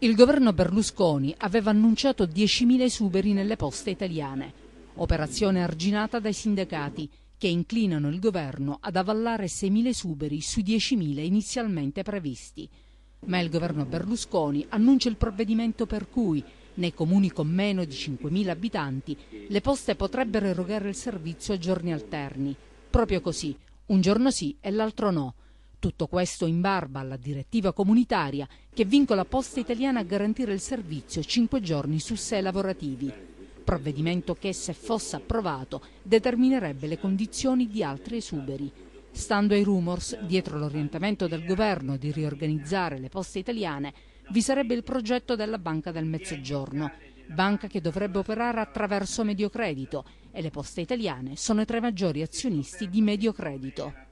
Il governo Berlusconi aveva annunciato 10.000 esuberi nelle poste italiane, operazione arginata dai sindacati che inclinano il governo ad avallare 6.000 esuberi su 10.000 inizialmente previsti. Ma il governo Berlusconi annuncia il provvedimento per cui nei comuni con meno di 5.000 abitanti le poste potrebbero erogare il servizio a giorni alterni. Proprio così, un giorno sì e l'altro no, tutto questo in barba alla direttiva comunitaria che vincola Poste Italiana a garantire il servizio 5 giorni su 6 lavorativi. Provvedimento che, se fosse approvato, determinerebbe le condizioni di altri esuberi. Stando ai rumors, dietro l'orientamento del governo di riorganizzare le poste italiane, vi sarebbe il progetto della Banca del Mezzogiorno, banca che dovrebbe operare attraverso Mediocredito e le poste italiane sono i tre maggiori azionisti di Mediocredito.